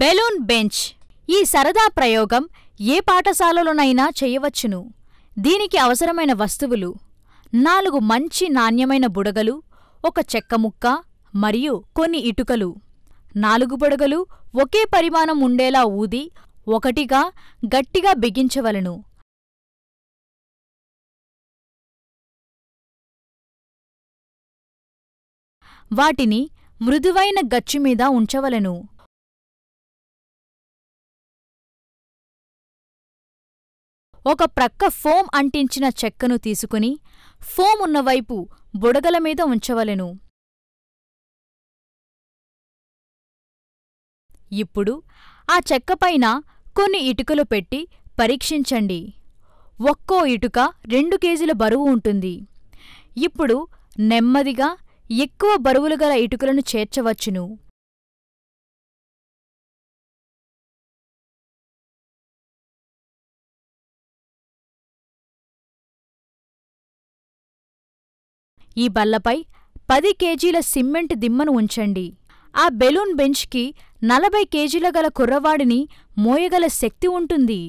balloon bench ఈ సరదా ప్రయోగం ఏ పాఠశాలలోనైనా చేయవచ్చును దీనికి అవసరమైన వస్తువులు నాలుగు మంచి నాణ్యమైన బుడగలు ఒక చెక్కముక్క మరియు కొన్ని ఇటుకలు నాలుగు బుడగలు ఒకే పరిమాణం ఉండేలా ఊది ఒకటిగా గట్టిగా బిగించవలను వాటిని మృదువైన గచ్చుమీద ఉంచవలను ఒక ప్రక్క ఫోమ్ అంటించిన చెక్కను తీసుకుని ఫోమ్ ఉన్నవైపు బుడగల మీద ఉంచవలెను ఇప్పుడు ఆ చెక్కపైన కొన్ని ఇటుకలు పెట్టి పరీక్షించండి ఒక్కో ఇటుక రెండు కేజీల బరువు ఉంటుంది ఇప్పుడు నెమ్మదిగా ఎక్కువ బరువులు గల ఇటుకలను చేర్చవచ్చును ఈ బల్లపై పది కేజీల సిమ్మెంట్ దిమ్మను ఉంచండి ఆ బెలూన్ బెంచ్కి నలభై కేజీల గల కుర్రవాడిని మోయగల శక్తి ఉంటుంది